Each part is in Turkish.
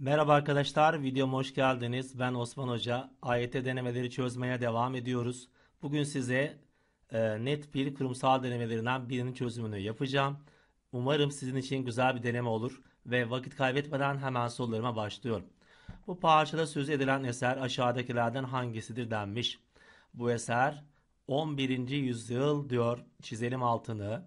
Merhaba arkadaşlar, videoma hoş geldiniz. Ben Osman Hoca. AYT denemeleri çözmeye devam ediyoruz. Bugün size e, net bir kurumsal denemelerinden birinin çözümünü yapacağım. Umarım sizin için güzel bir deneme olur ve vakit kaybetmeden hemen sorularıma başlıyorum. Bu parçada sözü edilen eser aşağıdakilerden hangisidir denmiş. Bu eser 11. yüzyıl diyor çizelim altını.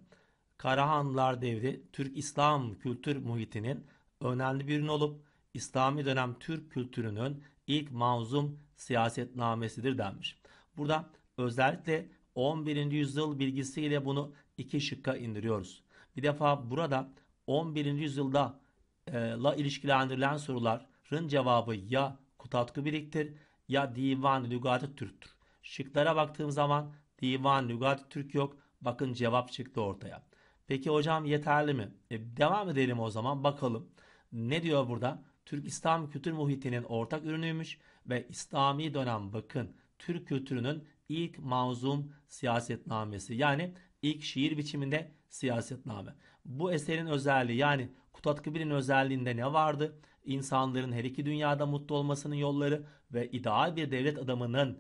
Karahanlılar devri Türk İslam kültür muhitinin önemli bir ürünü olup İslami dönem Türk kültürünün ilk manzum siyasetnamesidir denmiş. Burada özellikle 11. yüzyıl bilgisiyle bunu iki şıkka indiriyoruz. Bir defa burada 11. yüzyılda e, la ilişkilendirilen soruların cevabı ya Kutatku Birik'tir ya Divan Lügat-ı Türk'tür. Şıklara baktığım zaman Divan Lügat-ı Türk yok. Bakın cevap çıktı ortaya. Peki hocam yeterli mi? E, devam edelim o zaman bakalım. Ne diyor burada? Türk İslam kültür muhitinin ortak ürünüymüş ve İslami dönem bakın Türk kültürünün ilk manzum siyasetnamesi yani ilk şiir biçiminde siyasetname. Bu eserin özelliği yani Kutat Kıbil'in özelliğinde ne vardı? İnsanların her iki dünyada mutlu olmasının yolları ve ideal bir devlet adamının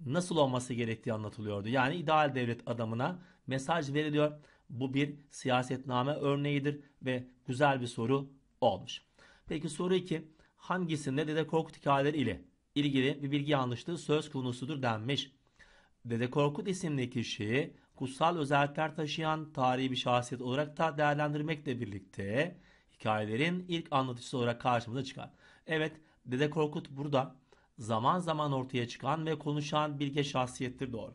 nasıl olması gerektiği anlatılıyordu. Yani ideal devlet adamına mesaj veriliyor. Bu bir siyasetname örneğidir ve güzel bir soru olmuş. Peki soru 2. Hangisinde Dede Korkut hikayeleri ile ilgili bir bilgi yanlışlığı söz konusudur denmiş. Dede Korkut isimli kişi kutsal özellikler taşıyan tarihi bir şahsiyet olarak da değerlendirmekle birlikte hikayelerin ilk anlatıcısı olarak karşımıza çıkar. Evet Dede Korkut burada zaman zaman ortaya çıkan ve konuşan bilge şahsiyettir doğru.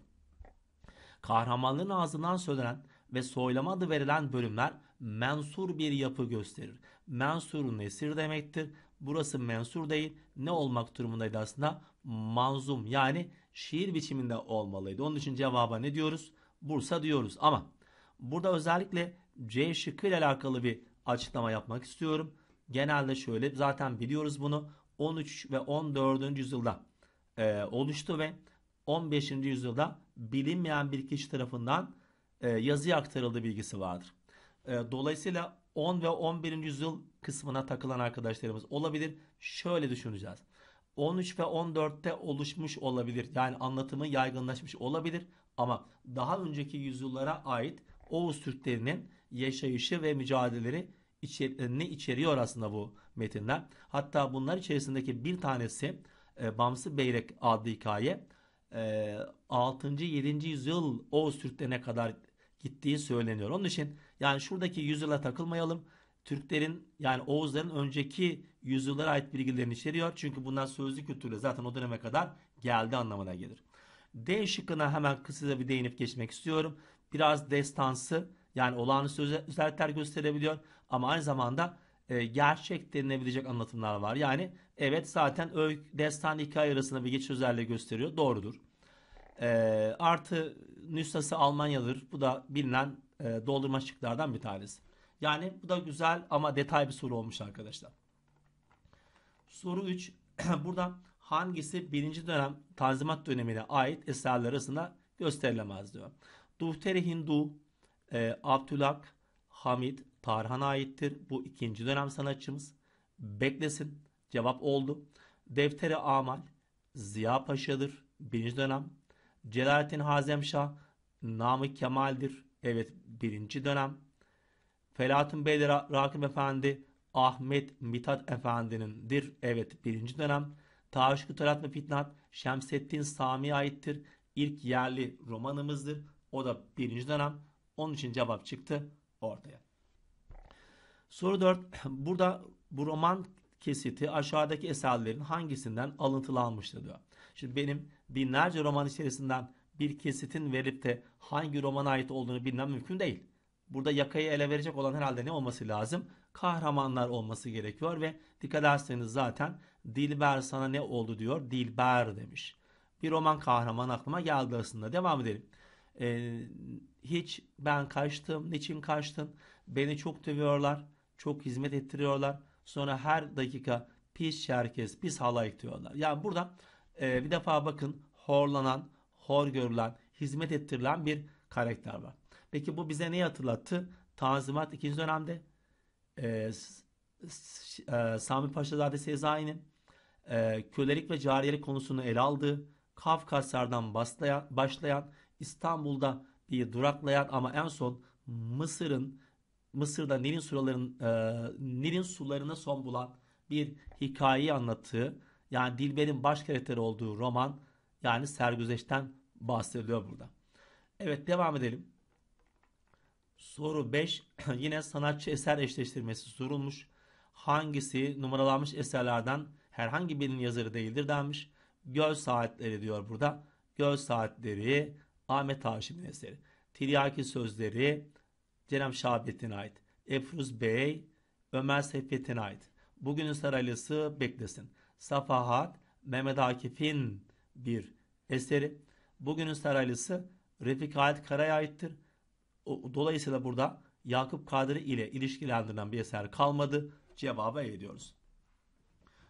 Kahramanların ağzından söylenen ve soylama adı verilen bölümler mensur bir yapı gösterir mensurun nesir demektir. Burası mensur değil. Ne olmak durumundaydı aslında? Manzum yani şiir biçiminde olmalıydı. Onun için cevaba ne diyoruz? Bursa diyoruz. Ama burada özellikle C şıkkı ile alakalı bir açıklama yapmak istiyorum. Genelde şöyle zaten biliyoruz bunu. 13 ve 14. yüzyılda e, oluştu ve 15. yüzyılda bilinmeyen bir kişi tarafından e, yazıya aktarıldığı bilgisi vardır. E, dolayısıyla 10 ve 11. yüzyıl kısmına takılan arkadaşlarımız olabilir. Şöyle düşüneceğiz. 13 ve 14'te oluşmuş olabilir. Yani anlatımı yaygınlaşmış olabilir ama daha önceki yüzyıllara ait Oğuz Türklerinin yaşayışı ve mücadeleleri ne içeriyor aslında bu metinler. Hatta bunlar içerisindeki bir tanesi e, Bamsı Beyrek adlı hikaye 6. E, 7. yüzyıl Oğuz Türklerine kadar gittiği söyleniyor. Onun için yani şuradaki yüzyıla takılmayalım. Türklerin yani Oğuzların önceki yüzyıllara ait bilgilerini içeriyor. Çünkü bunlar sözlü kültürle zaten o döneme kadar geldi anlamına gelir. D şıkkına hemen kısaca bir değinip geçmek istiyorum. Biraz destansı yani olağanüstü özellikler gösterebiliyor ama aynı zamanda e, gerçek denilebilecek anlatımlar var. Yani evet zaten öykü, destan hikaye arasında bir geçiş özelliği gösteriyor. Doğrudur. E, artı nüshası Almanyadır. Bu da bilinen e, doldurma şıklardan bir tanesi. Yani bu da güzel ama detay bir soru olmuş arkadaşlar. Soru 3. Burada hangisi birinci dönem Tanzimat dönemine ait eserler arasında gösterilemez diyor. Duhteri Hindu, e, Abdülhak, Hamid, Tarhan'a aittir. Bu ikinci dönem sanatçımız. Beklesin. Cevap oldu. Deftere Amal, Ziya Paşa'dır. Birinci dönem Celalettin Hazemşah, namı Kemal'dir. Evet birinci dönem. Felahattin Bey de Rakip Efendi, Ahmet Mithat Efendi'nindir. Evet birinci dönem. Taşkı Talat ve Fitnat Şemsettin Sami'ye aittir. İlk yerli romanımızdır. O da birinci dönem. Onun için cevap çıktı ortaya. Soru 4. Burada bu roman kesiti aşağıdaki eserlerin hangisinden alıntılanmıştır diyor. Şimdi benim binlerce roman içerisinden bir kesitin verip de hangi romana ait olduğunu bilmem mümkün değil. Burada yakayı ele verecek olan herhalde ne olması lazım? Kahramanlar olması gerekiyor ve dikkat ederseniz zaten Dilber sana ne oldu diyor. Dilber demiş. Bir roman kahraman aklıma geldi aslında. Devam edelim. Ee, hiç ben kaçtım, niçin kaçtın? Beni çok dövüyorlar, çok hizmet ettiriyorlar. Sonra her dakika pis şerkes, pis halayık diyorlar. Yani burada e, bir defa bakın horlanan, hor görülen, hizmet ettirilen bir karakter var. Peki bu bize neyi hatırlattı? Tanzimat ikinci dönemde e, e, Sami Paşazade Sezai'nin e, kölelik ve cariyelik konusunu ele aldığı, Kafkaslardan başlayan, başlayan İstanbul'da bir duraklayan ama en son Mısır'ın Mısır'da Nil'in sularının e, Nil'in sularına son bulan bir hikayeyi anlattığı yani Dilber'in baş karakteri olduğu roman yani Sergüzeş'ten bahsediliyor burada. Evet devam edelim. Soru 5 yine sanatçı eser eşleştirmesi sorulmuş. Hangisi numaralanmış eserlerden herhangi birinin yazarı değildir denmiş. Göl Saatleri diyor burada. Göl Saatleri Ahmet Haşim'in eseri. Tiryaki Sözleri Cerem Şahbettin'e ait. Efruz Bey Ömer Seyfettin'e ait. Bugünün saraylısı beklesin. Safahat Mehmet Akif'in bir eseri. Bugünün saraylısı Refik Halit Kara'ya aittir. Dolayısıyla burada Yakup Kadri ile ilişkilendirilen bir eser kalmadı. Cevabı ediyoruz.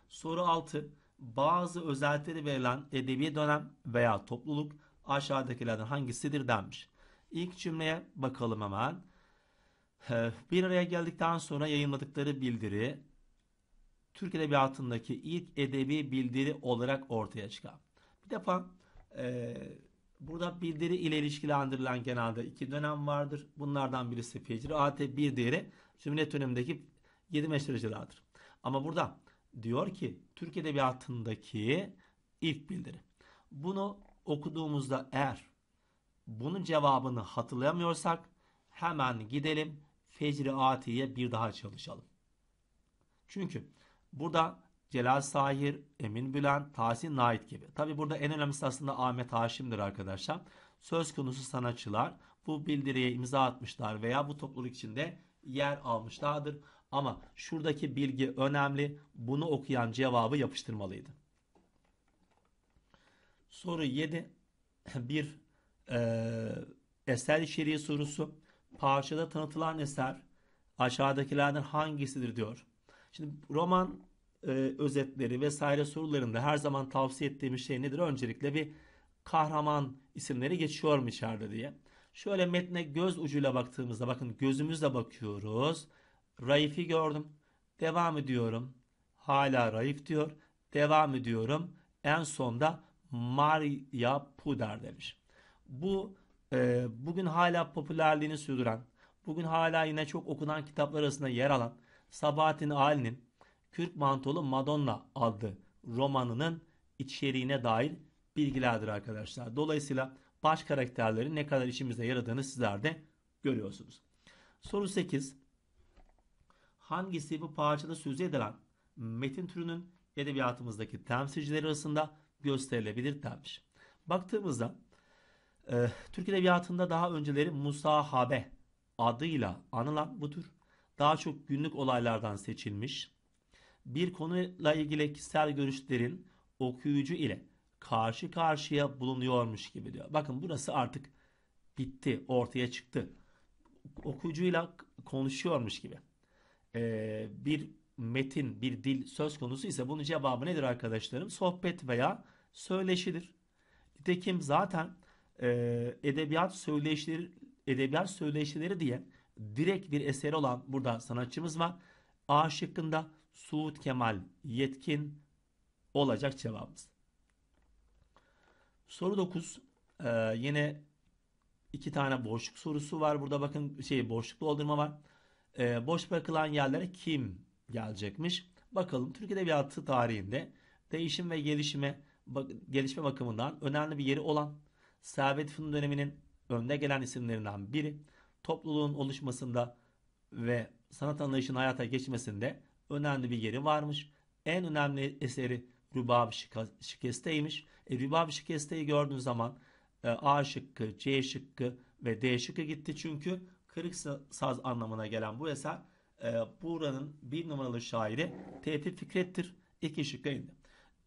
Soru 6. Bazı özellikleri verilen edebi dönem veya topluluk aşağıdakilerden hangisidir denmiş. İlk cümleye bakalım hemen. Ee, bir araya geldikten sonra yayınladıkları bildiri Türk Edebiyatı'ndaki ilk edebi bildiri olarak ortaya çıkan. Bir defa e, burada bildiri ile ilişkilendirilen genelde iki dönem vardır. Bunlardan birisi Fecri fecraat bir diğeri Cumhuriyet dönemindeki yedi meşrecilerdir. Ama burada diyor ki Türk Edebiyatı'ndaki ilk bildiri. Bunu okuduğumuzda eğer bunun cevabını hatırlayamıyorsak hemen gidelim Fecri Ati'ye bir daha çalışalım. Çünkü Burada Celal Sahir, Emin Bülent, Tahsin Nait gibi. Tabi burada en önemlisi aslında Ahmet Haşim'dir arkadaşlar. Söz konusu sanatçılar bu bildiriye imza atmışlar veya bu topluluk içinde yer almışlardır. Ama şuradaki bilgi önemli. Bunu okuyan cevabı yapıştırmalıydı. Soru 7. Bir e, eser içeriği sorusu. Parçada tanıtılan eser aşağıdakilerden hangisidir diyor. Şimdi roman e, özetleri vesaire sorularında her zaman tavsiye ettiğim şey nedir? Öncelikle bir kahraman isimleri geçiyor mu içeride diye. Şöyle metne göz ucuyla baktığımızda bakın gözümüzle bakıyoruz. Raif'i gördüm. Devam ediyorum. Hala Raif diyor. Devam ediyorum. En sonda Maria Puder demiş. Bu e, bugün hala popülerliğini sürdüren, bugün hala yine çok okunan kitaplar arasında yer alan Sabahattin Ali'nin Kürk Mantolu Madonna adlı romanının içeriğine dair bilgilerdir arkadaşlar. Dolayısıyla baş karakterlerin ne kadar işimize yaradığını sizler de görüyorsunuz. Soru 8. Hangisi bu parçada sözü edilen metin türünün edebiyatımızdaki temsilcileri arasında gösterilebilir demiş. Baktığımızda e, Türk Edebiyatı'nda daha önceleri Musahabe adıyla anılan bu tür daha çok günlük olaylardan seçilmiş, bir konuyla ilgili kişisel görüşlerin okuyucu ile karşı karşıya bulunuyormuş gibi diyor. Bakın burası artık bitti, ortaya çıktı. Okuyucuyla konuşuyormuş gibi. Ee, bir metin, bir dil söz konusu ise bunun cevabı nedir arkadaşlarım? Sohbet veya söyleşidir. Nitekim zaten e, edebiyat söyleşileri edebiyat söyleşileri diye direkt bir eseri olan burada sanatçımız var. A şıkkında Suud Kemal Yetkin olacak cevabımız. Soru 9. Ee, yine iki tane boşluk sorusu var. Burada bakın şey boşluk doldurma var. Ee, boş bırakılan yerlere kim gelecekmiş? Bakalım Türk Edebiyatı tarihinde değişim ve gelişime bak, gelişme bakımından önemli bir yeri olan Servet Fünun döneminin önde gelen isimlerinden biri topluluğun oluşmasında ve sanat anlayışının hayata geçmesinde önemli bir yeri varmış. En önemli eseri Rübab Şikeste'ymiş. E, Rübab Şikeste'yi gördüğün zaman e, A şıkkı, C şıkkı ve D şıkkı gitti. Çünkü kırık saz anlamına gelen bu eser e, buranın bir numaralı şairi Tevfik Fikret'tir. İki şıkkı indi.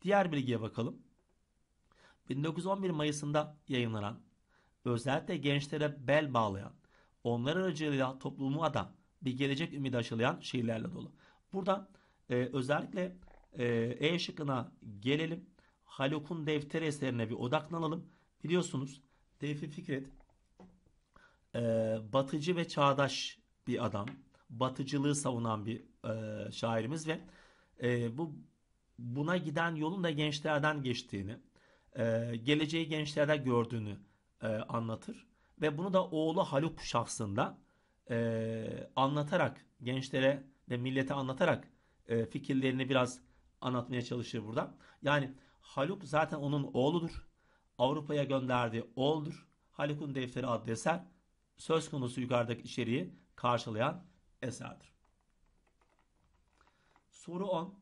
Diğer bilgiye bakalım. 1911 Mayıs'ında yayınlanan özellikle gençlere bel bağlayan onlar aracılığıyla toplumuma da bir gelecek ümidi aşılayan şiirlerle dolu. Burada e, özellikle e, E şıkkına gelelim. Haluk'un defteri eserine bir odaklanalım. Biliyorsunuz Tevfik Fikret e, batıcı ve çağdaş bir adam. Batıcılığı savunan bir e, şairimiz ve e, bu buna giden yolun da gençlerden geçtiğini, e, geleceği gençlerde gördüğünü e, anlatır ve bunu da oğlu Haluk şahsında e, anlatarak gençlere ve millete anlatarak e, fikirlerini biraz anlatmaya çalışır burada. Yani Haluk zaten onun oğludur. Avrupa'ya gönderdiği oğuldur. Haluk'un Defteri adlı eser söz konusu yukarıdaki içeriği karşılayan eserdir. Soru 10.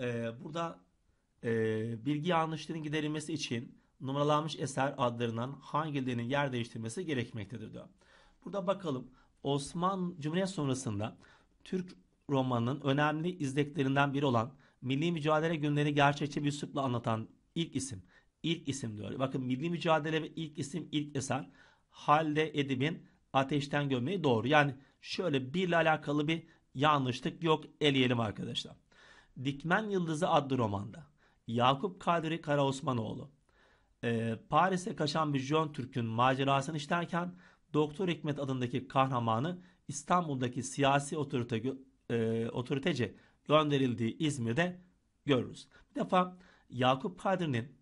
Ee, burada e, bilgi yanlışlarının giderilmesi için numaralanmış eser adlarından hangilerinin yer değiştirmesi gerekmektedir diyor. Burada bakalım Osman Cumhuriyet sonrasında Türk romanının önemli izleklerinden biri olan Milli Mücadele Günleri gerçekçi bir üslupla anlatan ilk isim. İlk isim diyor. Bakın Milli Mücadele ve ilk isim ilk eser Halde Edip'in Ateşten Gömmeyi doğru. Yani şöyle birle alakalı bir yanlışlık yok eleyelim arkadaşlar. Dikmen Yıldızı adlı romanda Yakup Kadri Osmanoğlu ee, Paris'e kaçan bir Jön Türk'ün macerasını işlerken Doktor Hikmet adındaki kahramanı İstanbul'daki siyasi otorite, e, otoritece gönderildiği İzmir'de görürüz. Bir defa Yakup Kadri'nin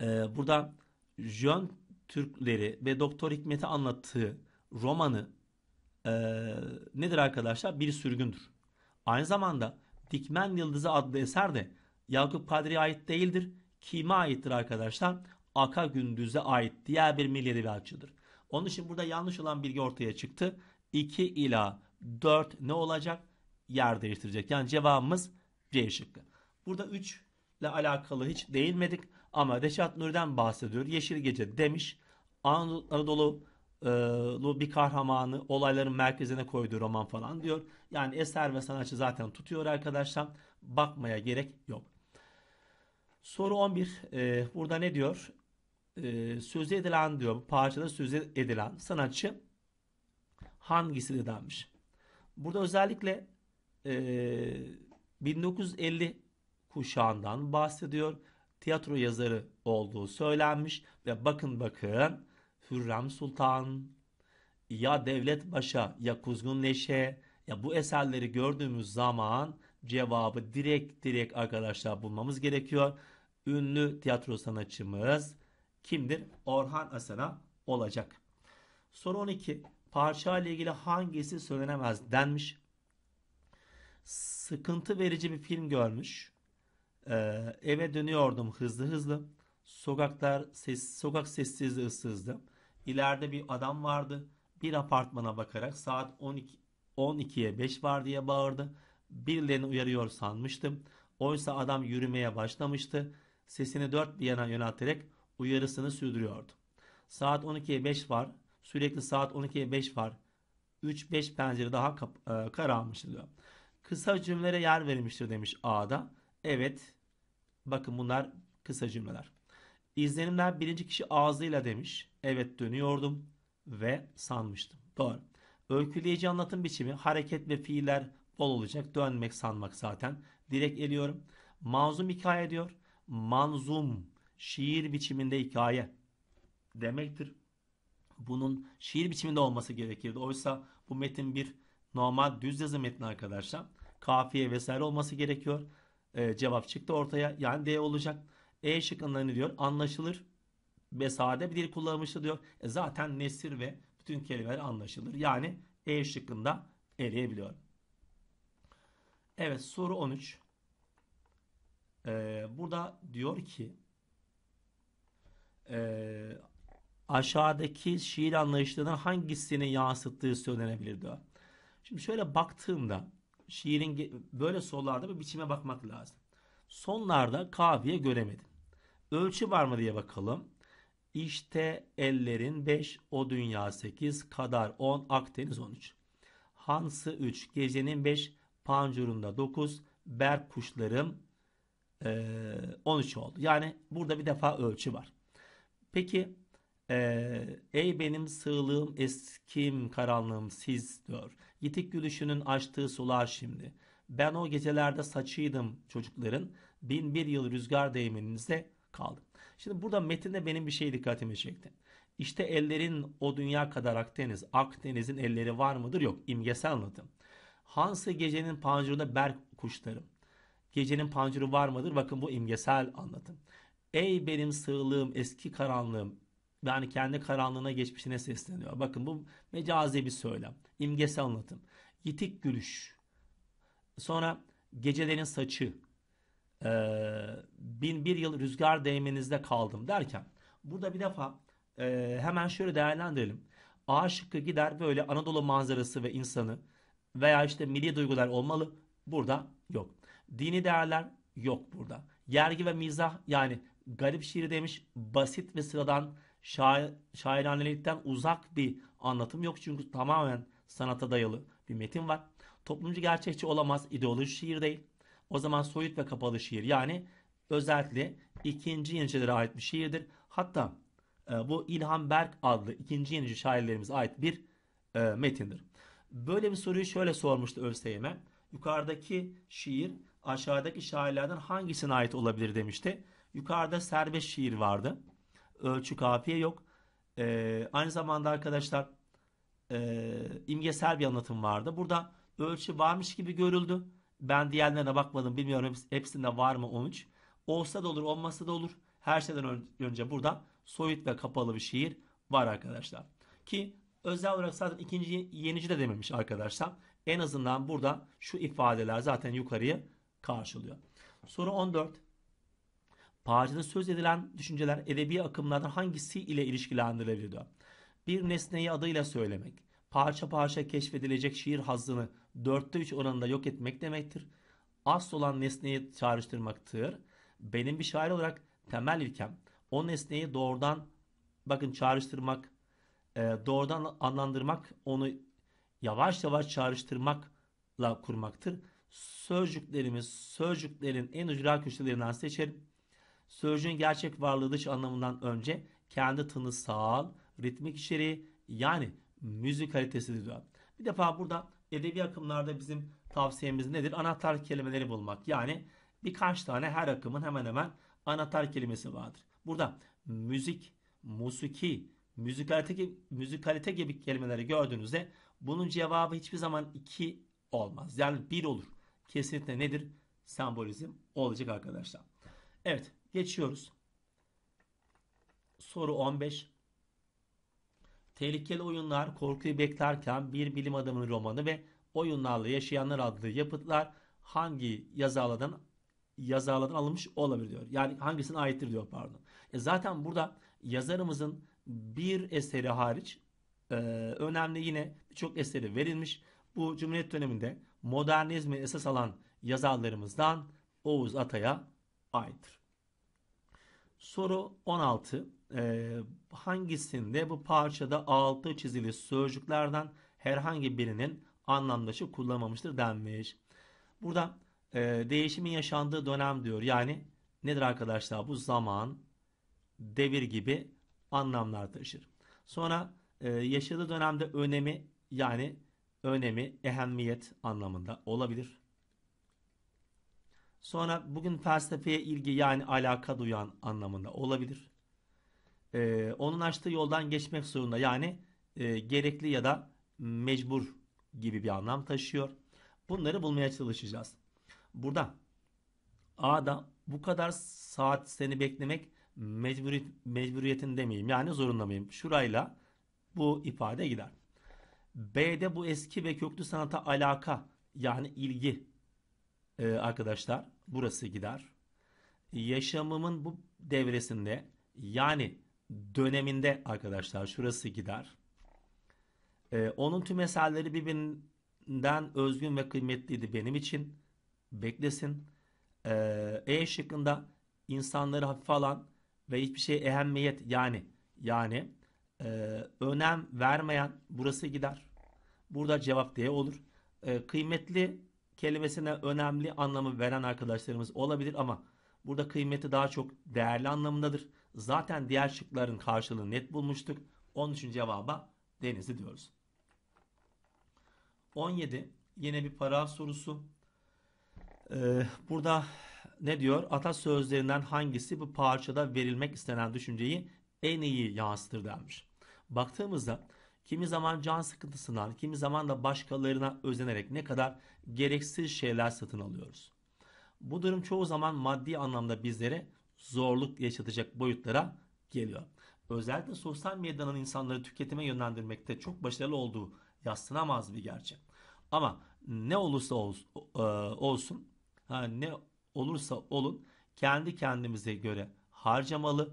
e, burada Jön Türkleri ve Doktor Hikmet'i anlattığı romanı e, nedir arkadaşlar? Bir sürgündür. Aynı zamanda Dikmen Yıldızı adlı eser de Yakup Kadri'ye ait değildir kime aittir arkadaşlar? Aka Gündüz'e ait diğer bir milli açıdır. Onun için burada yanlış olan bilgi ortaya çıktı. 2 ila 4 ne olacak? Yer değiştirecek. Yani cevabımız C şıkkı. Burada 3 ile alakalı hiç değinmedik ama Reşat Nuri'den bahsediyor. Yeşil Gece demiş. Anadolu e, bir kahramanı olayların merkezine koyduğu roman falan diyor. Yani eser ve sanatçı zaten tutuyor arkadaşlar. Bakmaya gerek yok. Soru 11. E, burada ne diyor? E, sözü edilen diyor. Bu parçada sözü edilen sanatçı hangisi dedenmiş? Burada özellikle e, 1950 kuşağından bahsediyor. Tiyatro yazarı olduğu söylenmiş ve bakın bakın Hürrem Sultan ya Devlet Başa ya Kuzgun Neşe ya bu eserleri gördüğümüz zaman cevabı direkt direkt arkadaşlar bulmamız gerekiyor ünlü tiyatro sanatçımız kimdir? Orhan Asena olacak. Soru 12. Parça ile ilgili hangisi söylenemez denmiş. Sıkıntı verici bir film görmüş. Ee, eve dönüyordum hızlı hızlı. Sokaklar ses, sokak sessizdi ıssızdı. İleride bir adam vardı. Bir apartmana bakarak saat 12, 12'ye 5 var diye bağırdı. Birilerini uyarıyor sanmıştım. Oysa adam yürümeye başlamıştı sesini dört bir yana yönelterek uyarısını sürdürüyordu. Saat 12'ye 5 var. Sürekli saat 12'ye 5 var. 3-5 pencere daha kap- e, kararmıştır diyor. Kısa cümlelere yer verilmiştir demiş A'da. Evet. Bakın bunlar kısa cümleler. İzlenimler birinci kişi ağzıyla demiş. Evet dönüyordum ve sanmıştım. Doğru. Öyküleyici anlatım biçimi hareket ve fiiller bol olacak. Dönmek sanmak zaten. Direkt eliyorum. Mazlum hikaye diyor manzum, şiir biçiminde hikaye demektir. Bunun şiir biçiminde olması gerekirdi. Oysa bu metin bir normal düz yazı metni arkadaşlar. Kafiye vesaire olması gerekiyor. E, cevap çıktı ortaya. Yani D olacak. E şıkkında ne diyor? Anlaşılır ve bir dil kullanmıştı diyor. E, zaten nesir ve bütün kelimeler anlaşılır. Yani E şıkkında eleyebiliyor. Evet soru 13 e, ee, burada diyor ki e, aşağıdaki şiir anlayışlarının hangisini yansıttığı söylenebilir diyor. Şimdi şöyle baktığımda şiirin böyle sollarda bir biçime bakmak lazım. Sonlarda kafiye göremedim. Ölçü var mı diye bakalım. İşte ellerin 5, o dünya 8, kadar 10, Akdeniz 13. Hansı 3, gecenin 5, pancurunda 9, berk kuşlarım 13 ee, oldu. Yani burada bir defa ölçü var. Peki e, ey benim sığlığım eskim karanlığım diyor. Yitik gülüşünün açtığı sular şimdi. Ben o gecelerde saçıydım çocukların. Bin bir yıl rüzgar değmeninize kaldım. Şimdi burada metinde benim bir şey dikkatimi çekti. İşte ellerin o dünya kadar Akdeniz. Akdeniz'in elleri var mıdır? Yok. İmgesel anlatım. Hansı gecenin pancurunda berk kuşlarım. Gecenin pancuru var mıdır? Bakın bu imgesel anlatım. Ey benim sığlığım, eski karanlığım. Yani kendi karanlığına geçmişine sesleniyor. Bakın bu mecazi bir söylem. İmgesel anlatım. Yitik gülüş. Sonra gecelerin saçı. Ee, bin bir yıl rüzgar değmenizde kaldım derken. Burada bir defa e, hemen şöyle değerlendirelim. A şıkkı gider böyle Anadolu manzarası ve insanı veya işte milli duygular olmalı. Burada yok. Dini değerler yok burada. Yergi ve mizah yani garip şiir demiş basit ve sıradan şair, şairanelikten uzak bir anlatım yok. Çünkü tamamen sanata dayalı bir metin var. Toplumcu gerçekçi olamaz ideoloji şiir değil. O zaman soyut ve kapalı şiir yani özellikle ikinci yenicilere ait bir şiirdir. Hatta e, bu İlhan Berk adlı ikinci yenici şairlerimize ait bir e, metindir. Böyle bir soruyu şöyle sormuştu ÖSYM. Yukarıdaki şiir aşağıdaki şairlerden hangisine ait olabilir demişti. Yukarıda serbest şiir vardı. Ölçü kafiye yok. Ee, aynı zamanda arkadaşlar e, imgesel bir anlatım vardı. Burada ölçü varmış gibi görüldü. Ben diğerlerine bakmadım bilmiyorum hepsinde var mı 13. Olsa da olur olmasa da olur. Her şeyden önce burada soyut ve kapalı bir şiir var arkadaşlar. Ki özel olarak zaten ikinci yenici de dememiş arkadaşlar. En azından burada şu ifadeler zaten yukarıya karşılıyor. Soru 14. Parçada söz edilen düşünceler edebi akımlardan hangisi ile ilişkilendiriliyor? Bir nesneyi adıyla söylemek, parça parça keşfedilecek şiir hazzını dörtte üç oranında yok etmek demektir. Asıl olan nesneyi çağrıştırmaktır. Benim bir şair olarak temel ilkem o nesneyi doğrudan bakın çağrıştırmak, e, doğrudan anlandırmak, onu yavaş yavaş çağrıştırmakla kurmaktır sözcüklerimiz sözcüklerin en ücra köşelerinden seçelim. Sözcüğün gerçek varlığı dış anlamından önce kendi tınısal, ritmik içeriği yani müzik kalitesi diyor. Bir defa burada edebi akımlarda bizim tavsiyemiz nedir? Anahtar kelimeleri bulmak. Yani birkaç tane her akımın hemen hemen anahtar kelimesi vardır. Burada müzik, musiki, müzikalite gibi, müzikalite gibi kelimeleri gördüğünüzde bunun cevabı hiçbir zaman iki olmaz. Yani bir olur kesinlikle nedir? Sembolizm olacak arkadaşlar. Evet geçiyoruz. Soru 15. Tehlikeli Oyunlar, Korkuyu Beklerken Bir Bilim Adamının Romanı ve Oyunlarla Yaşayanlar adlı yapıtlar hangi yazarlardan yazarlardan alınmış olabilir diyor. Yani hangisine aittir diyor pardon. E zaten burada yazarımızın bir eseri hariç e, önemli yine birçok eseri verilmiş. Bu Cumhuriyet döneminde modernizmi esas alan yazarlarımızdan Oğuz Atay'a aittir. Soru 16. Ee, hangisinde bu parçada altı çizili sözcüklerden herhangi birinin anlamdaşı kullanmamıştır denmiş. Burada e, değişimin yaşandığı dönem diyor. Yani nedir arkadaşlar? Bu zaman, devir gibi anlamlar taşır. Sonra e, yaşadığı dönemde önemi yani önemi, ehemmiyet anlamında olabilir. Sonra bugün felsefeye ilgi yani alaka duyan anlamında olabilir. Ee, onun açtığı yoldan geçmek zorunda yani e, gerekli ya da mecbur gibi bir anlam taşıyor. Bunları bulmaya çalışacağız. Burada A'da bu kadar saat seni beklemek mecburiyet, mecburiyetin demeyeyim yani zorunda mıyım? Şurayla bu ifade gider. B'de bu eski ve köklü sanata alaka yani ilgi ee, arkadaşlar burası gider. Yaşamımın bu devresinde yani döneminde arkadaşlar şurası gider. Ee, onun tüm eserleri birbirinden özgün ve kıymetliydi benim için. Beklesin. Ee, e şıkkında insanları hafife alan ve hiçbir şey ehemmiyet yani yani e, önem vermeyen burası gider. Burada cevap D olur. E, kıymetli kelimesine önemli anlamı veren arkadaşlarımız olabilir ama burada kıymeti daha çok değerli anlamındadır. Zaten diğer şıkların karşılığını net bulmuştuk. Onun için cevaba denizi diyoruz. 17 yine bir para sorusu. Ee, burada ne diyor? Atasözlerinden hangisi bu parçada verilmek istenen düşünceyi en iyi yansıtır denmiş baktığımızda kimi zaman can sıkıntısından, kimi zaman da başkalarına özenerek ne kadar gereksiz şeyler satın alıyoruz. Bu durum çoğu zaman maddi anlamda bizlere zorluk yaşatacak boyutlara geliyor. Özellikle sosyal medyanın insanları tüketime yönlendirmekte çok başarılı olduğu yaslanamaz bir gerçek. Ama ne olursa e, olsun, ne olursa olun kendi kendimize göre harcamalı,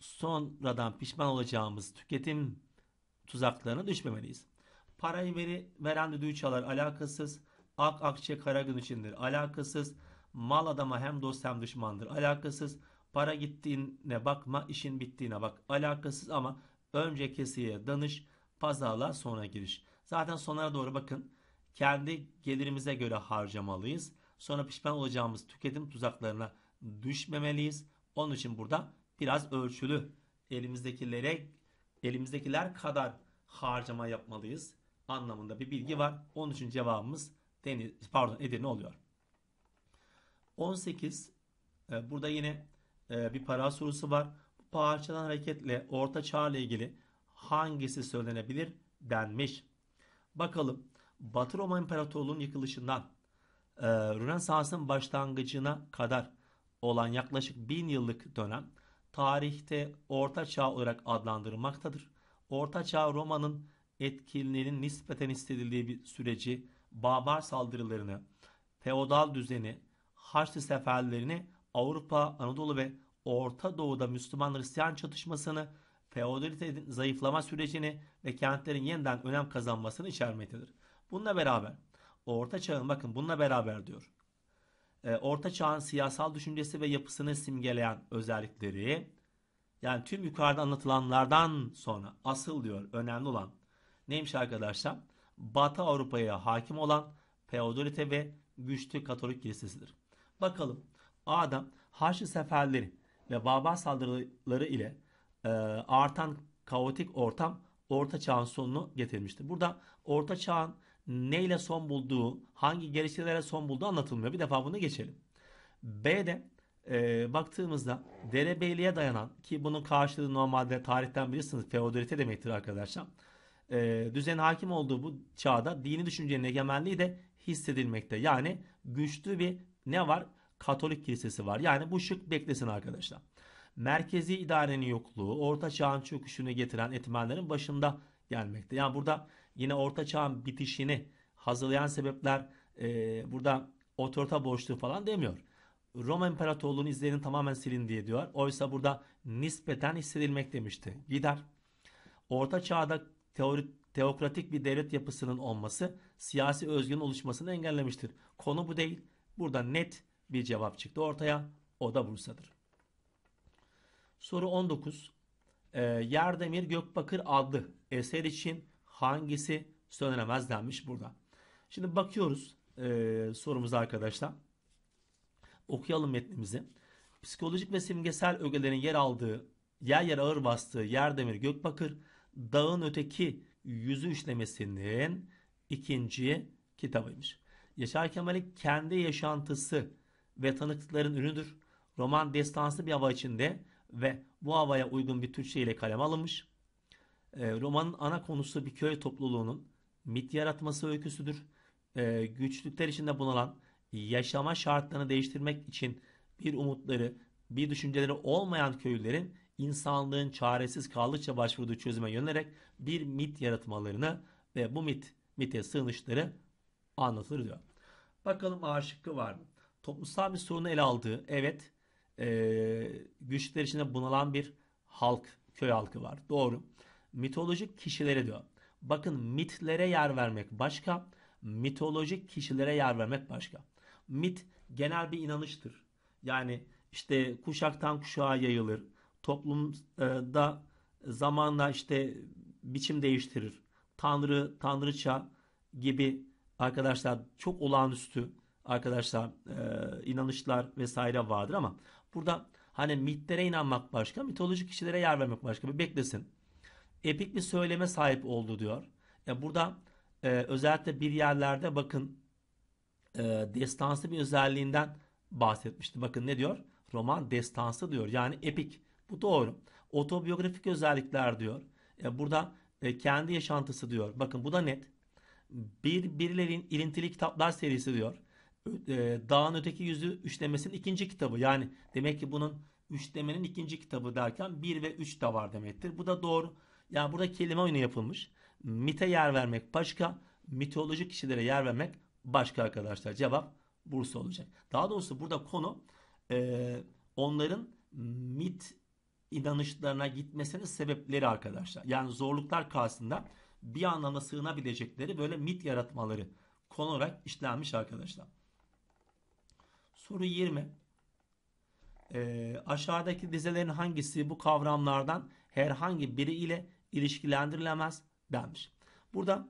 sonradan pişman olacağımız tüketim tuzaklarına düşmemeliyiz. Parayı veri, veren düdüğü çalar alakasız. Ak akçe kara gün içindir alakasız. Mal adama hem dost hem düşmandır alakasız. Para gittiğine bakma işin bittiğine bak alakasız ama önce kesiye danış pazarla sonra giriş. Zaten sonlara doğru bakın kendi gelirimize göre harcamalıyız. Sonra pişman olacağımız tüketim tuzaklarına düşmemeliyiz. Onun için burada biraz ölçülü elimizdekilere elimizdekiler kadar harcama yapmalıyız anlamında bir bilgi var. Onun için cevabımız Deniz pardon Edirne oluyor. 18 e, burada yine e, bir para sorusu var. Bu parçadan hareketle orta çağ ile ilgili hangisi söylenebilir denmiş. Bakalım Batı Roma İmparatorluğu'nun yıkılışından e, Rönesans'ın başlangıcına kadar olan yaklaşık bin yıllık dönem tarihte Orta Çağ olarak adlandırılmaktadır. Orta Çağ Roma'nın etkinliğinin nispeten hissedildiği bir süreci, barbar saldırılarını, feodal düzeni, Haçlı seferlerini, Avrupa, Anadolu ve Orta Doğu'da Müslüman-Hristiyan çatışmasını, feodalitenin zayıflama sürecini ve kentlerin yeniden önem kazanmasını içermektedir. Bununla beraber Orta Çağ'ın bakın bununla beraber diyor. E, orta Çağ'ın siyasal düşüncesi ve yapısını simgeleyen özellikleri yani tüm yukarıda anlatılanlardan sonra asıl diyor önemli olan neymiş arkadaşlar? Batı Avrupa'ya hakim olan feodalite ve güçlü Katolik kilisesidir. Bakalım Adam Haçlı seferleri ve Baba saldırıları ile e, artan kaotik ortam Orta Çağ'ın sonunu getirmiştir. Burada Orta Çağ'ın neyle son bulduğu, hangi geliştirelere son bulduğu anlatılmıyor. Bir defa bunu geçelim. B'de e, baktığımızda derebeyliğe dayanan ki bunun karşılığı normalde tarihten bilirsiniz feodalite demektir arkadaşlar. E, düzen hakim olduğu bu çağda dini düşüncenin egemenliği de hissedilmekte. Yani güçlü bir ne var? Katolik kilisesi var. Yani bu şık beklesin arkadaşlar. Merkezi idarenin yokluğu, orta çağın çöküşünü getiren etmenlerin başında gelmekte. Yani burada yine orta çağın bitişini hazırlayan sebepler e, burada otorite boşluğu falan demiyor. Roma İmparatorluğu'nun izlerinin tamamen silindiği diyor. Oysa burada nispeten hissedilmek demişti. Gider. Orta çağda teori, teokratik bir devlet yapısının olması siyasi özgürlüğün oluşmasını engellemiştir. Konu bu değil. Burada net bir cevap çıktı ortaya. O da Bursa'dır. Soru 19. E, Yerdemir Gökbakır adlı eser için hangisi söylenemez denmiş burada. Şimdi bakıyoruz e, sorumuza arkadaşlar. Okuyalım metnimizi. Psikolojik ve simgesel ögelerin yer aldığı, yer yer ağır bastığı yer Yerdemir Gökbakır, Dağın Öteki Yüzü işlemesinin ikinci kitabıymış. Yaşar Kemal'in kendi yaşantısı ve tanıklıkların ürünüdür. Roman destansı bir hava içinde ve bu havaya uygun bir Türkçe ile kaleme alınmış. Ee, romanın ana konusu bir köy topluluğunun mit yaratması öyküsüdür. Ee, güçlükler içinde bunalan, yaşama şartlarını değiştirmek için bir umutları, bir düşünceleri olmayan köylülerin insanlığın çaresiz kaldıkça başvurduğu çözüme yönelerek bir mit yaratmalarını ve bu mit, mite sığınışları anlatılır diyor. Bakalım A şıkkı var mı? Toplumsal bir sorunu ele aldığı, evet ee, Güçlükler içinde bunalan bir halk, köy halkı var. Doğru mitolojik kişilere diyor. Bakın mitlere yer vermek başka, mitolojik kişilere yer vermek başka. Mit genel bir inanıştır. Yani işte kuşaktan kuşağa yayılır. Toplumda zamanla işte biçim değiştirir. Tanrı, tanrıça gibi arkadaşlar çok olağanüstü arkadaşlar e, inanışlar vesaire vardır ama burada hani mitlere inanmak başka, mitolojik kişilere yer vermek başka. Bir beklesin epik bir söyleme sahip oldu diyor. Ya burada e, özellikle bir yerlerde bakın e, destansı bir özelliğinden bahsetmişti. Bakın ne diyor? Roman destansı diyor. Yani epik. Bu doğru. Otobiyografik özellikler diyor. E, burada e, kendi yaşantısı diyor. Bakın bu da net. Bir birilerin ilintili kitaplar serisi diyor. E, Dağın Öteki Yüzü üçlemesinin ikinci kitabı. Yani demek ki bunun üçlemenin ikinci kitabı derken bir ve üç de var demektir. Bu da doğru. Yani burada kelime oyunu yapılmış. Mite yer vermek başka, mitolojik kişilere yer vermek başka arkadaşlar. Cevap Bursa olacak. Daha doğrusu burada konu e, onların mit inanışlarına gitmesinin sebepleri arkadaşlar. Yani zorluklar karşısında bir anlamda sığınabilecekleri böyle mit yaratmaları konu olarak işlenmiş arkadaşlar. Soru 20. E, aşağıdaki dizelerin hangisi bu kavramlardan herhangi biri ile ilişkilendirilemez denmiş. Burada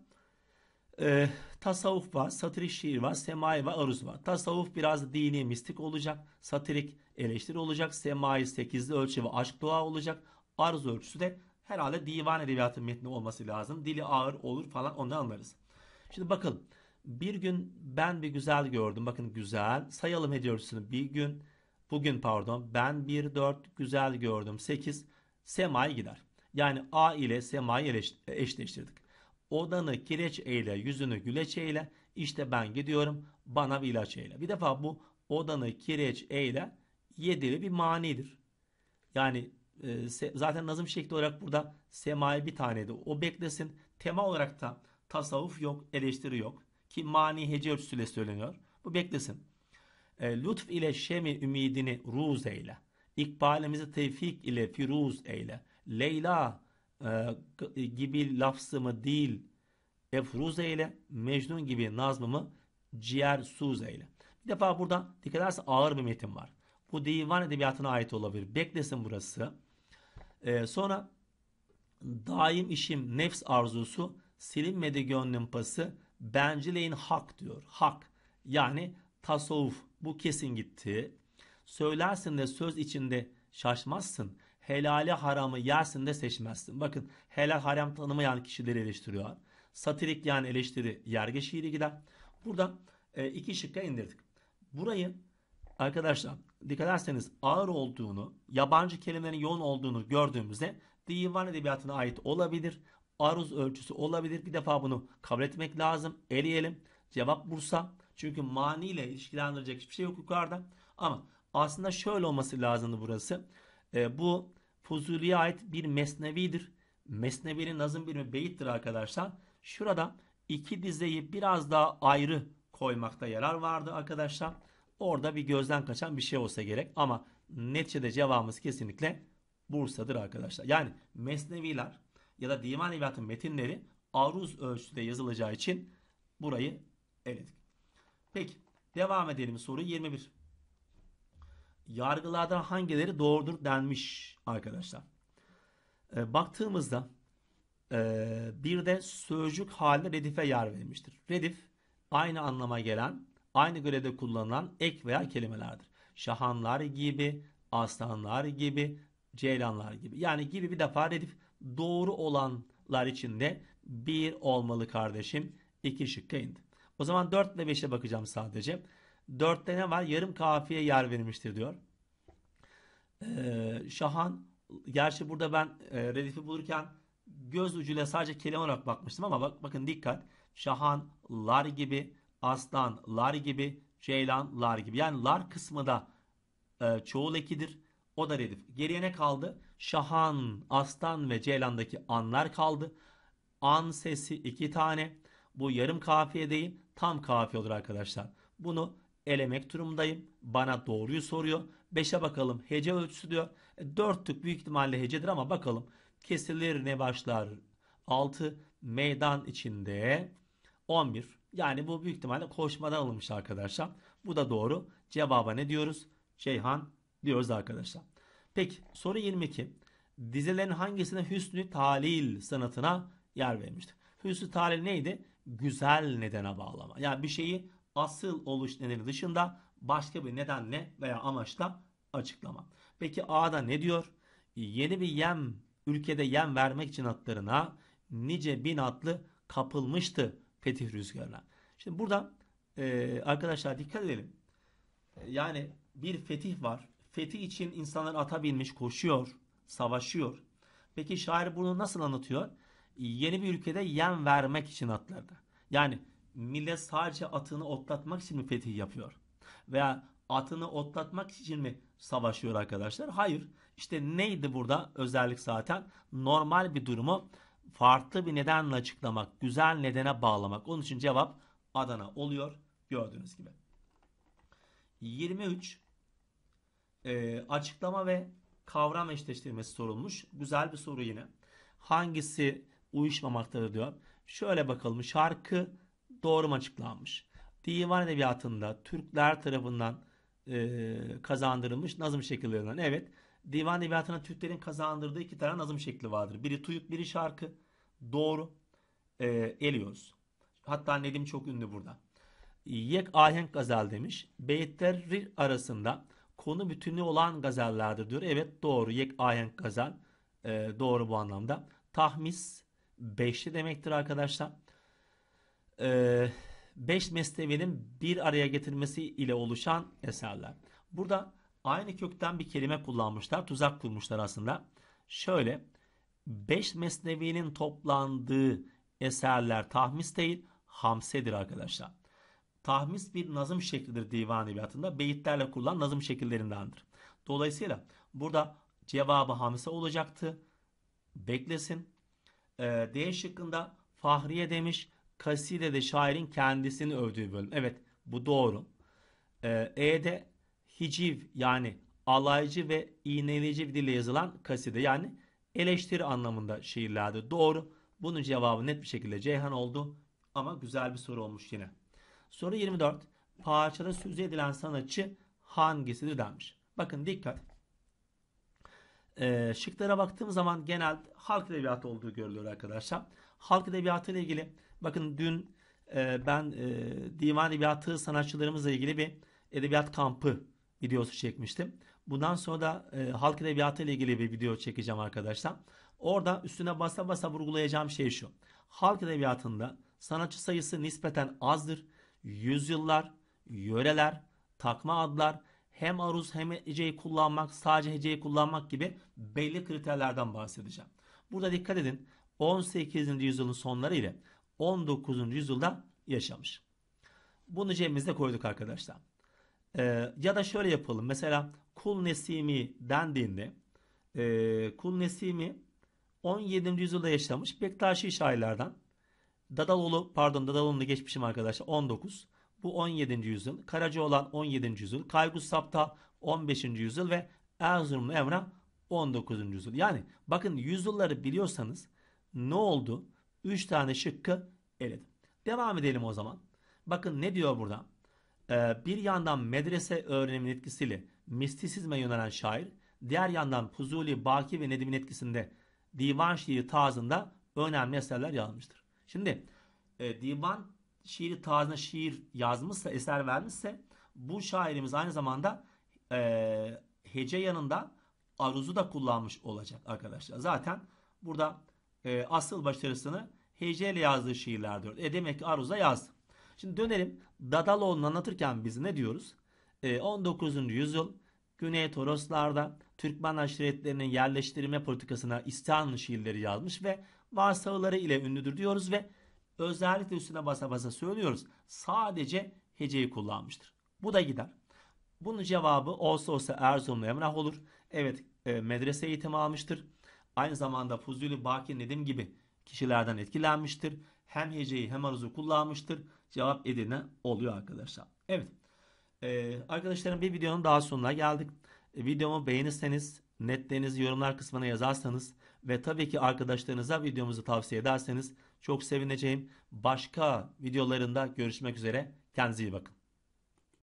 e, tasavvuf var, satirik şiir var, semai ve aruz var. Tasavvuf biraz dini, mistik olacak. Satirik eleştiri olacak. Semai sekizli ölçü ve aşk dua olacak. Aruz ölçüsü de herhalde divan edebiyatı metni olması lazım. Dili ağır olur falan onu anlarız. Şimdi bakalım, bir gün ben bir güzel gördüm. Bakın güzel sayalım ediyorsun bir gün. Bugün pardon ben bir dört güzel gördüm. Sekiz semai gider. Yani A ile semayı eşleştirdik. Odanı kireç eyle, yüzünü güleç eyle. İşte ben gidiyorum, bana bir ilaç eyle. Bir defa bu odanı kireç eyle yedili bir manidir. Yani e, zaten nazım şekli olarak burada semayı bir taneydi. O beklesin. Tema olarak da tasavvuf yok, eleştiri yok. Ki mani hece ölçüsüyle söyleniyor. Bu beklesin. E, lütf ile şemi ümidini ruz eyle. İkbalimizi tevfik ile firuz eyle. Leyla e, e gibi lafzımı değil efruz eyle, Mecnun gibi nazmımı ciğer suz eyle. Bir defa burada dikkat ederse ağır bir metin var. Bu divan edebiyatına ait olabilir. Beklesin burası. Ee, sonra daim işim nefs arzusu silinmedi gönlüm pası bencileyin hak diyor. Hak yani tasavvuf bu kesin gitti. Söylersin de söz içinde şaşmazsın helali haramı yersinde seçmezsin. Bakın helal haram tanımayan kişileri eleştiriyor. Satirik yani eleştiri yerge şiiri gider. Burada e, iki şıkka indirdik. Burayı arkadaşlar dikkat ederseniz ağır olduğunu, yabancı kelimelerin yoğun olduğunu gördüğümüzde divan edebiyatına ait olabilir. Aruz ölçüsü olabilir. Bir defa bunu kabul etmek lazım. Eleyelim. Cevap Bursa. Çünkü maniyle ile ilişkilendirecek hiçbir şey yok yukarıda. Ama aslında şöyle olması lazımdı burası. E, bu Fuzuli'ye ait bir mesnevidir. Mesnevi'nin nazım bir beyittir arkadaşlar. Şurada iki dizeyi biraz daha ayrı koymakta yarar vardı arkadaşlar. Orada bir gözden kaçan bir şey olsa gerek ama neticede cevabımız kesinlikle Bursa'dır arkadaşlar. Yani mesneviler ya da divan edebiyatı metinleri aruz ölçüde yazılacağı için burayı eledik. Peki devam edelim soru 21 yargılardan hangileri doğrudur denmiş arkadaşlar. E, baktığımızda e, bir de sözcük halinde redife yer verilmiştir. Redif aynı anlama gelen, aynı görevde kullanılan ek veya kelimelerdir. Şahanlar gibi, aslanlar gibi, ceylanlar gibi. Yani gibi bir defa redif doğru olanlar içinde bir olmalı kardeşim. iki şıkka indi. O zaman 4 ve 5'e bakacağım sadece. Dörtte ne var? Yarım kafiye yer verilmiştir diyor. Ee, Şahan, gerçi burada ben e, relifi bulurken göz ucuyla sadece kelime olarak bakmıştım ama bak, bakın dikkat. Şahanlar gibi, aslanlar gibi, ceylanlar gibi. Yani lar kısmı da e, çoğul ekidir. O da redif. Geriye ne kaldı? Şahan, aslan ve ceylandaki anlar kaldı. An sesi iki tane. Bu yarım kafiye değil tam kafiye olur arkadaşlar. Bunu elemek durumdayım. Bana doğruyu soruyor. 5'e bakalım hece ölçüsü diyor. 4'lük e, büyük ihtimalle hecedir ama bakalım. Kesilir ne başlar? 6 meydan içinde 11. Yani bu büyük ihtimalle koşmadan alınmış arkadaşlar. Bu da doğru. Cevaba ne diyoruz? Ceyhan diyoruz arkadaşlar. Peki soru 22. Dizelerin hangisine hüsnü talil sanatına yer vermiştik? Hüsnü talil neydi? Güzel nedene bağlama. Yani bir şeyi asıl oluş nedeni dışında başka bir nedenle veya amaçla açıklama. Peki A'da ne diyor? Yeni bir yem ülkede yem vermek için atlarına nice bin atlı kapılmıştı fetih rüzgarına. Şimdi burada e, arkadaşlar dikkat edelim. E, yani bir fetih var. Fetih için insanlar ata binmiş, koşuyor, savaşıyor. Peki şair bunu nasıl anlatıyor? Yeni bir ülkede yem vermek için atlarda. Yani millet sadece atını otlatmak için mi fetih yapıyor? Veya atını otlatmak için mi savaşıyor arkadaşlar? Hayır. İşte neydi burada özellik zaten? Normal bir durumu farklı bir nedenle açıklamak, güzel nedene bağlamak. Onun için cevap Adana oluyor gördüğünüz gibi. 23 e, açıklama ve kavram eşleştirmesi sorulmuş. Güzel bir soru yine. Hangisi uyuşmamaktadır diyor. Şöyle bakalım şarkı doğru açıklanmış. Divan Edebiyatı'nda Türkler tarafından e, kazandırılmış nazım şekillerinden. Evet, Divan Edebiyatı'na Türklerin kazandırdığı iki tane nazım şekli vardır. Biri tuyuk, biri şarkı. Doğru. E, eliyoruz. Hatta Nedim çok ünlü burada. Yek ahenk gazel demiş. Beyitleri arasında konu bütünü olan gazellerdir diyor. Evet doğru. Yek ahenk gazel. E, doğru bu anlamda. Tahmis beşli demektir arkadaşlar e, beş mesnevinin bir araya getirmesi ile oluşan eserler. Burada aynı kökten bir kelime kullanmışlar. Tuzak kurmuşlar aslında. Şöyle beş mesnevinin toplandığı eserler tahmis değil hamsedir arkadaşlar. Tahmis bir nazım şeklidir divan edebiyatında. Beyitlerle kurulan nazım şekillerindendir. Dolayısıyla burada cevabı hamse olacaktı. Beklesin. Ee, D şıkkında Fahriye demiş. Kaside de şairin kendisini övdüğü bölüm. Evet bu doğru. Ee, E'de hiciv yani alaycı ve iğneleyici bir dille yazılan kaside yani eleştiri anlamında şiirlerde Doğru. Bunun cevabı net bir şekilde Ceyhan oldu ama güzel bir soru olmuş yine. Soru 24. Parçada sözü edilen sanatçı hangisidir denmiş. Bakın dikkat. Ee, şıklara baktığım zaman genel halk edebiyatı olduğu görülüyor arkadaşlar. Halk edebiyatı ile ilgili Bakın dün e, ben e, divan edebiyatı sanatçılarımızla ilgili bir edebiyat kampı videosu çekmiştim. Bundan sonra da e, halk edebiyatı ile ilgili bir video çekeceğim arkadaşlar. Orada üstüne basa basa vurgulayacağım şey şu. Halk edebiyatında sanatçı sayısı nispeten azdır. Yüzyıllar, yöreler, takma adlar, hem aruz hem heceyi kullanmak, sadece heceyi kullanmak gibi belli kriterlerden bahsedeceğim. Burada dikkat edin 18. yüzyılın sonları ile 19. yüzyılda yaşamış. Bunu cebimize koyduk arkadaşlar. Ee, ya da şöyle yapalım. Mesela Kul Nesimi dendiğinde e, Kul Nesimi 17. yüzyılda yaşamış Bektaşi şairlerden. Dadaloğlu pardon Dadaloğlu'nu geçmişim arkadaşlar 19. Bu 17. yüzyıl. Karaca olan 17. yüzyıl. Kaygus Sapta 15. yüzyıl ve Erzurumlu Emrah 19. yüzyıl. Yani bakın yüzyılları biliyorsanız ne oldu? 3 tane şıkkı eledim. Devam edelim o zaman. Bakın ne diyor burada? Ee, bir yandan medrese öğrenimin etkisiyle mistisizme yönelen şair, diğer yandan Fuzuli, Baki ve Nedim'in etkisinde divan şiiri tarzında önemli eserler yazmıştır. Şimdi e, divan şiiri tarzında şiir yazmışsa, eser vermişse bu şairimiz aynı zamanda e, hece yanında aruzu da kullanmış olacak arkadaşlar. Zaten burada e, asıl başarısını hece ile yazdığı diyor. E demek ki Aruz'a yazdı. Şimdi dönelim Dadaloğlu'nu anlatırken biz ne diyoruz? E, 19. yüzyıl Güney Toroslar'da Türkmen aşiretlerinin yerleştirme politikasına İstanbul şiirleri yazmış ve varsayıları ile ünlüdür diyoruz ve özellikle üstüne basa basa söylüyoruz. Sadece heceyi kullanmıştır. Bu da gider. Bunun cevabı olsa olsa Erzurumlu Emrah olur. Evet e, medrese eğitimi almıştır. Aynı zamanda Fuzuli Baki'nin Nedim gibi kişilerden etkilenmiştir. Hem heceyi hem aruzu kullanmıştır. Cevap Edirne oluyor arkadaşlar. Evet. Ee, arkadaşlarım bir videonun daha sonuna geldik. Ee, videomu beğenirseniz, netlerinizi yorumlar kısmına yazarsanız ve tabii ki arkadaşlarınıza videomuzu tavsiye ederseniz çok sevineceğim. Başka videolarında görüşmek üzere. Kendinize iyi bakın.